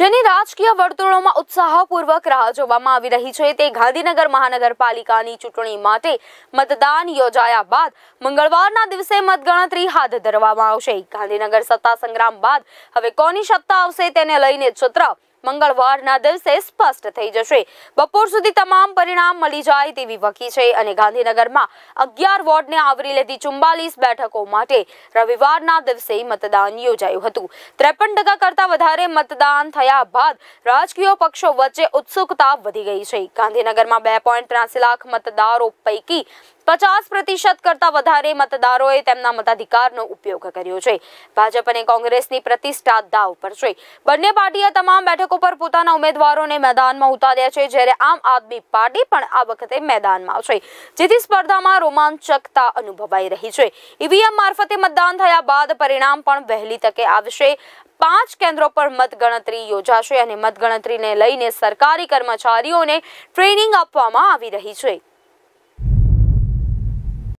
જેની રાજકીય વર્તુળોમાં ઉત્સાહપૂર્વક રાહ જોવામાં આવી રહી છે તે ગાંધીનગર મહાનગરપાલિકાની ચૂંટણી માટે મતદાન યોજાયા બાદ મંગળવારના દિવસે મતગણતરી હાથ ધરવામાં આવશે ગાંધીનગર સત્તા સંગ્રામ બાદ હવે કોની સત્તા આવશે તેને લઈને ચિત્ર મંગળવારના દિવસે સ્પષ્ટ થઈ જશે બપોર સુધી તમામ પરિણામ મળી જાય તેવી વકી છે અને ગાંધીનગરમાં અગિયાર વોર્ડને આવરી લેતી ચુમ્બાલીસ બેઠકો માટે રવિવારના દિવસે મતદાન યોજાયું હતું ત્રેપન ટકા વધારે મતદાન થયા બાદ રાજકીય પક્ષો વચ્ચે ઉત્સુકતા વધી ગઈ છે ગાંધીનગરમાં બે પોઈન્ટ ત્રાસી લાખ મતદારો પૈકી પચાસ પ્રતિશત કરતા વધારે મતદારોએ તેમના મતાધિકારનો ઉપયોગ કર્યો છે ભાજપ અને કોંગ્રેસની પ્રતિષ્ઠા દાવ પર છે બંને પાર્ટીએ તમામ બેઠકો બેઠક ઉપર પોતાના ઉમેદવારોને મેદાનમાં ઉતાર્યા છે જ્યારે આમ આદમી પાર્ટી પણ આ વખતે મેદાનમાં છે જેથી સ્પર્ધામાં રોમાંચકતા અનુભવાઈ રહી છે ઈવીએમ મારફતે મતદાન થયા બાદ પરિણામ પણ વહેલી તકે આવશે પાંચ કેન્દ્રો પર મતગણતરી યોજાશે અને મતગણતરીને લઈને સરકારી કર્મચારીઓને ટ્રેનિંગ આપવામાં આવી રહી છે